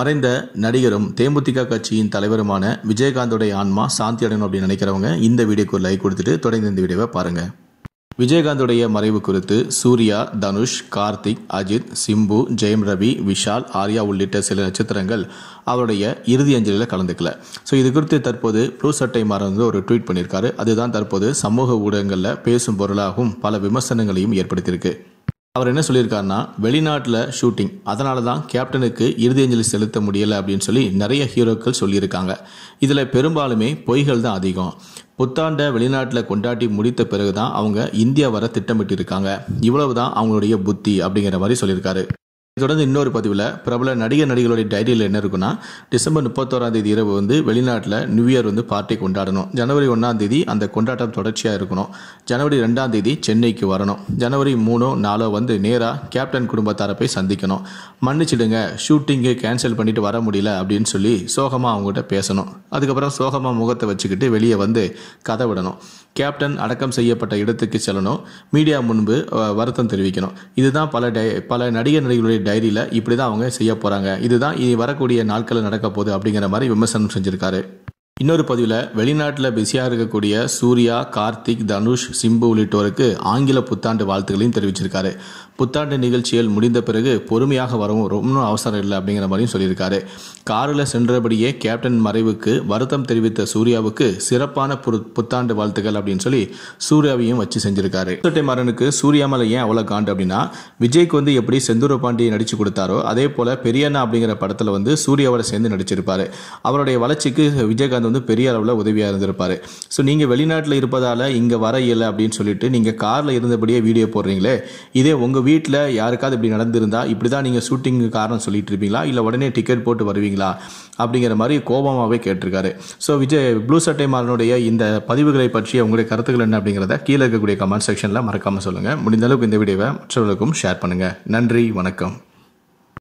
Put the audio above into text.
மறைந்த நடிகரும் தேமுதிக கட்சியின் தலைவருமான விஜயகாந்தோடைய ஆன்மா சாந்தி அடையணும் அப்படின்னு நினைக்கிறவங்க இந்த வீடியோக்கு லைக் கொடுத்துட்டு தொடர்ந்து இந்த வீடியோவை பாருங்க விஜயகாந்தோடைய மறைவு குறித்து சூர்யா தனுஷ் கார்த்திக் அஜித் சிம்பு ஜெயம் ரவி விஷால் ஆர்யா உள்ளிட்ட சில நட்சத்திரங்கள் அவருடைய இறுதி அஞ்சலியில் கலந்துக்கல ஸோ இது குறித்து தற்போது ப்ளூ சட்டை மாறன் வந்து ஒரு ட்வீட் பண்ணியிருக்காரு அதுதான் தற்போது சமூக ஊடகங்களில் பேசும் பொருளாகவும் பல விமர்சனங்களையும் ஏற்படுத்தியிருக்கு அவர் என்ன சொல்லியிருக்காருன்னா வெளிநாட்டில் ஷூட்டிங் அதனால தான் கேப்டனுக்கு இறுதி அஞ்சலி செலுத்த முடியலை அப்படின்னு சொல்லி நிறைய ஹீரோக்கள் சொல்லியிருக்காங்க இதில் பெரும்பாலுமே பொய்கள் தான் அதிகம் புத்தாண்ட வெளிநாட்டில் கொண்டாடி முடித்த பிறகு தான் அவங்க இந்தியா வர திட்டமிட்டிருக்காங்க இவ்வளவு தான் அவங்களுடைய புத்தி அப்படிங்கிற மாதிரி சொல்லியிருக்காரு தொடர்ந்து இன்னொரு பதிவில் பிரபல நடிகர் நடிகளுடைய டைரியில் என்ன இருக்குன்னா டிசம்பர் முப்பத்தோராம் தேதி இரவு வந்து வெளிநாட்டில் நியூ இயர் வந்து பார்ட்டி கொண்டாடணும் ஜனவரி ஒன்றாம் தேதி அந்த கொண்டாட்டம் தொடர்ச்சியாக இருக்கணும் ஜனவரி ரெண்டாம் தேதி சென்னைக்கு வரணும் ஜனவரி மூணோ நாலோ வந்து நேராக கேப்டன் குடும்பத்தாரை போய் சந்திக்கணும் மன்னிச்சிடுங்க ஷூட்டிங்கு கேன்சல் பண்ணிட்டு வர முடியல அப்படின்னு சொல்லி சோகமாக அவங்ககிட்ட பேசணும் அதுக்கப்புறம் சோகமாக முகத்தை வச்சுக்கிட்டு வெளியே வந்து கதை விடணும் கேப்டன் அடக்கம் செய்யப்பட்ட இடத்துக்கு செல்லணும் மீடியா முன்பு வருத்தம் தெரிவிக்கணும் இதுதான் பல டை பல நடிகர் நடிகளுடைய டைரியில் இப்படி தான் அவங்க செய்ய போகிறாங்க இதுதான் இனி வரக்கூடிய நாட்களில் நடக்க போகுது அப்படிங்கிற மாதிரி விமர்சனம் செஞ்சுருக்காரு இன்னொரு பதிவில் வெளிநாட்டில் பிஸியாக இருக்கக்கூடிய சூர்யா கார்த்திக் தனுஷ் சிம்பு உள்ளிட்டோருக்கு ஆங்கில புத்தாண்டு வாழ்த்துக்களையும் தெரிவிச்சிருக்காரு புத்தாண்டு நிகழ்ச்சிகள் முடிந்த பிறகு பொறுமையாக வரவும் ரொம்ப அவசரம் இல்லை அப்படிங்கிற மாதிரியும் சொல்லியிருக்காரு காரில் சென்றபடியே கேப்டன் மறைவுக்கு வருத்தம் தெரிவித்த சூர்யாவுக்கு சிறப்பான புத்தாண்டு வாழ்த்துக்கள் அப்படின்னு சொல்லி சூர்யாவையும் வச்சு செஞ்சிருக்காரு மரனுக்கு சூர்யா மலை ஏன் அவ்வளோ காண்டு அப்படின்னா விஜய்க்கு வந்து எப்படி செந்தூர பாண்டியை நடித்து கொடுத்தாரோ அதே போல பெரியண்ணா அப்படிங்கிற படத்தில் வந்து சூர்யாவோட சேர்ந்து நடிச்சிருப்பார் அவருடைய வளர்ச்சிக்கு விஜயகாந்த் அது வந்து பெரிய அளவில் உதவியாக இருந்திருப்பார் ஸோ நீங்கள் வெளிநாட்டில் இருப்பதால் இங்கே வர இயலை அப்படின்னு சொல்லிட்டு நீங்கள் காரில் இருந்தபடியே வீடியோ போடுறீங்களே இதே உங்கள் வீட்டில் யாருக்காவது இப்படி நடந்திருந்தால் இப்படி தான் நீங்கள் ஷூட்டிங்கு காரணம் சொல்லிட்டு இருப்பீங்களா இல்லை உடனே டிக்கெட் போட்டு வருவீங்களா அப்படிங்கிற மாதிரி கோபமாகவே கேட்டிருக்காரு ஸோ விஜய் ப்ளூ சட்டை மாறனுடைய இந்த பதிவுகளை பற்றிய உங்களுடைய கருத்துக்கள் என்ன அப்படிங்கிறத கீழே இருக்கக்கூடிய கமெண்ட் செக்ஷனில் மறக்காமல் சொல்லுங்கள் முடிந்த அளவுக்கு இந்த வீடியோவை மற்றவர்களுக்கும் ஷேர் பண்ணுங்கள் நன்றி வணக்கம்